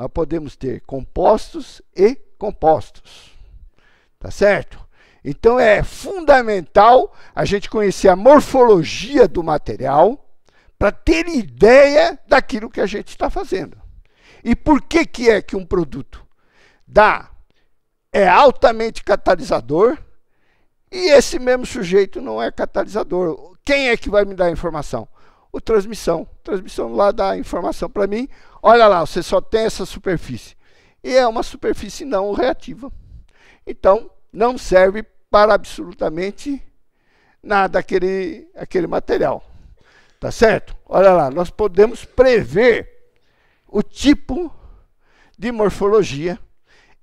nós podemos ter compostos e compostos. Tá certo? Então é fundamental a gente conhecer a morfologia do material para ter ideia daquilo que a gente está fazendo. E por que, que é que um produto dá é altamente catalisador e esse mesmo sujeito não é catalisador? Quem é que vai me dar a informação? O transmissão. O transmissão lá dá a informação para mim Olha lá, você só tem essa superfície. E é uma superfície não reativa. Então, não serve para absolutamente nada aquele, aquele material. Tá certo? Olha lá, nós podemos prever o tipo de morfologia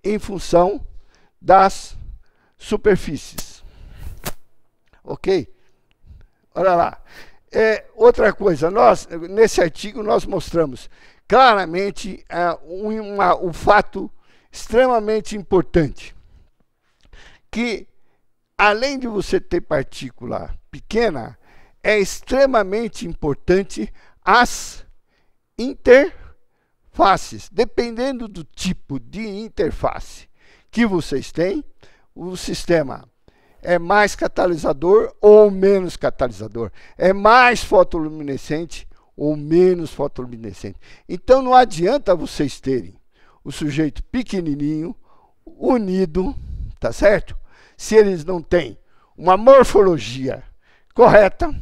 em função das superfícies. Ok? Olha lá. É, outra coisa, nós, nesse artigo nós mostramos claramente é, um, uma, um fato extremamente importante, que além de você ter partícula pequena, é extremamente importante as interfaces. Dependendo do tipo de interface que vocês têm, o sistema é mais catalisador ou menos catalisador, é mais fotoluminescente ou menos fotoluminescente. Então não adianta vocês terem o sujeito pequenininho, unido, tá certo? Se eles não têm uma morfologia correta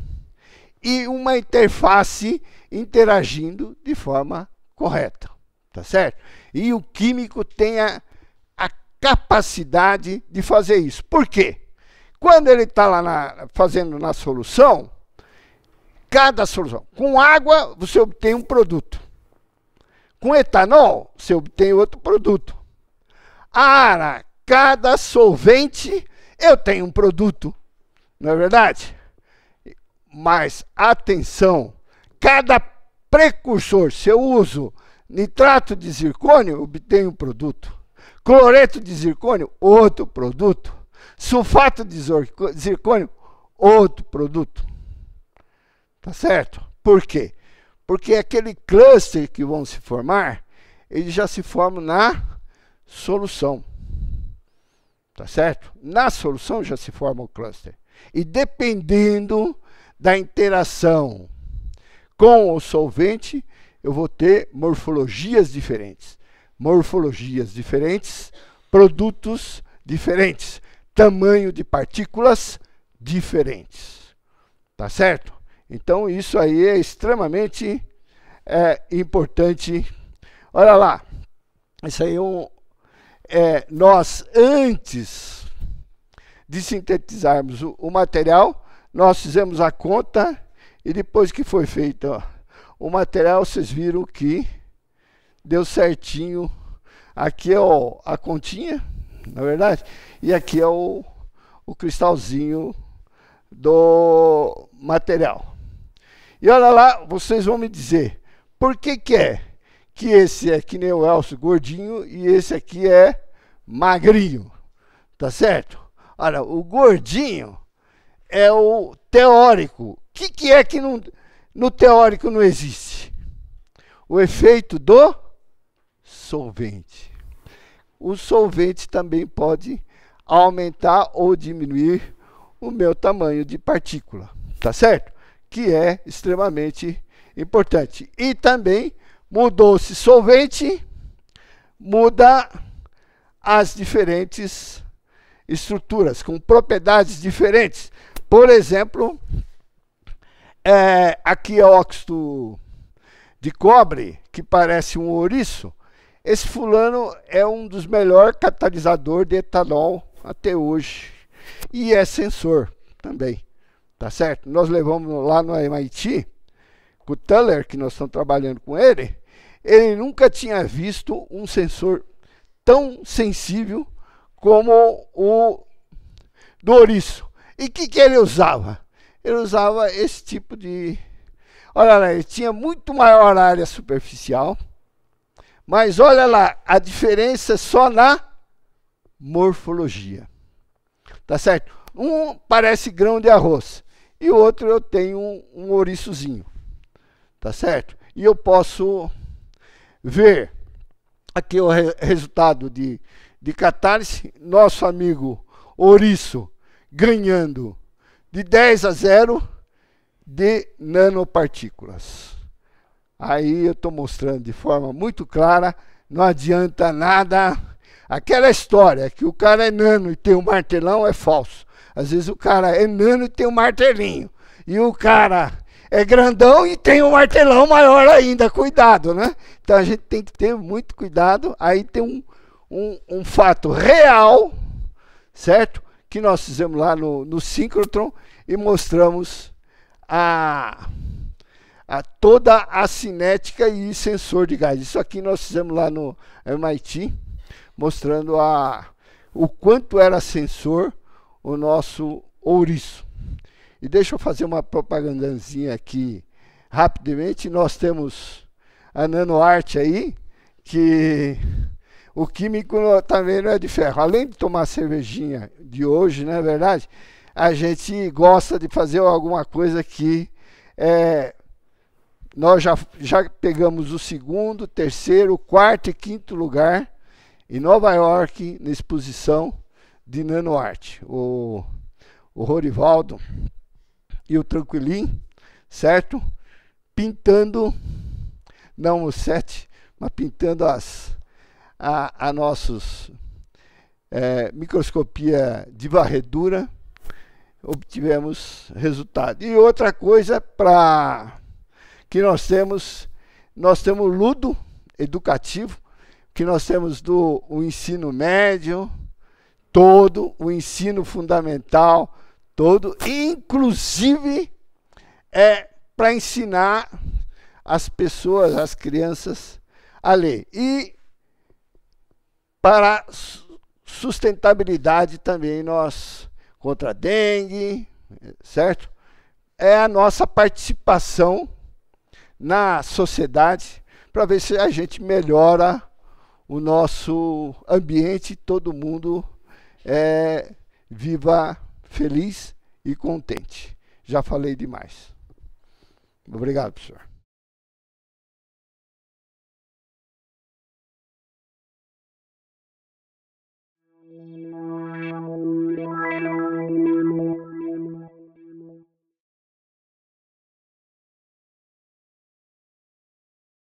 e uma interface interagindo de forma correta, tá certo? E o químico tem a, a capacidade de fazer isso. Por quê? Quando ele está lá na, fazendo na solução, cada solução. Com água, você obtém um produto. Com etanol, você obtém outro produto. Para cada solvente, eu tenho um produto. Não é verdade? Mas atenção, cada precursor, se eu uso nitrato de zircônio, obtenho um produto. Cloreto de zircônio, outro produto. Sulfato de zircônio, outro produto. Tá certo? Por quê? Porque aquele cluster que vão se formar, eles já se formam na solução. Tá certo? Na solução já se forma o cluster. E dependendo da interação com o solvente, eu vou ter morfologias diferentes. Morfologias diferentes, produtos diferentes, tamanho de partículas diferentes. Tá certo? Então, isso aí é extremamente é, importante. Olha lá, isso aí é um. É, nós, antes de sintetizarmos o, o, material, nós fizemos a conta e depois que foi feito ó, o material, vocês viram que deu certinho. Aqui é ó, a continha, na verdade, e aqui é o, o cristalzinho do material. E olha lá, vocês vão me dizer, por que que é que esse é que nem o Elcio gordinho e esse aqui é magrinho? Tá certo? Olha, o gordinho é o teórico. O que, que é que não, no teórico não existe? O efeito do solvente. O solvente também pode aumentar ou diminuir o meu tamanho de partícula, tá certo? que é extremamente importante. E também mudou-se solvente, muda as diferentes estruturas com propriedades diferentes. Por exemplo, é, aqui é óxido de cobre, que parece um ouriço. Esse fulano é um dos melhores catalisadores de etanol até hoje. E é sensor também. Tá certo? Nós levamos lá no MIT, com o Tuller, que nós estamos trabalhando com ele, ele nunca tinha visto um sensor tão sensível como o do ouriço. E o que, que ele usava? Ele usava esse tipo de... Olha lá, ele tinha muito maior área superficial, mas olha lá, a diferença é só na morfologia. Tá certo? Um parece grão de arroz e o outro eu tenho um, um ouriçozinho, tá certo? E eu posso ver aqui o re resultado de, de catálise, nosso amigo ouriço ganhando de 10 a 0 de nanopartículas. Aí eu estou mostrando de forma muito clara, não adianta nada. Aquela história que o cara é nano e tem um martelão é falso. Às vezes o cara é nano e tem um martelinho. E o cara é grandão e tem um martelão maior ainda. Cuidado, né? Então a gente tem que ter muito cuidado. Aí tem um, um, um fato real, certo? Que nós fizemos lá no, no Synchrotron e mostramos a, a toda a cinética e sensor de gás. Isso aqui nós fizemos lá no MIT, mostrando a, o quanto era sensor o nosso ouriço. E deixa eu fazer uma propagandazinha aqui rapidamente. Nós temos a nanoarte aí, que o químico também não é de ferro. Além de tomar cervejinha de hoje, não é verdade? A gente gosta de fazer alguma coisa que é, nós já, já pegamos o segundo, terceiro, quarto e quinto lugar em Nova York, na exposição de nanoarte. O, o Rorivaldo e o Tranquilim, certo? Pintando, não o sete, mas pintando as, a, a nossos é, microscopia de varredura, obtivemos resultado. E outra coisa para que nós temos, nós temos ludo educativo, que nós temos do o ensino médio, todo o ensino fundamental, todo, inclusive é para ensinar as pessoas, as crianças a ler. E para sustentabilidade também nós contra a dengue, certo? É a nossa participação na sociedade para ver se a gente melhora o nosso ambiente, todo mundo é, viva feliz e contente. Já falei demais. Obrigado, professor.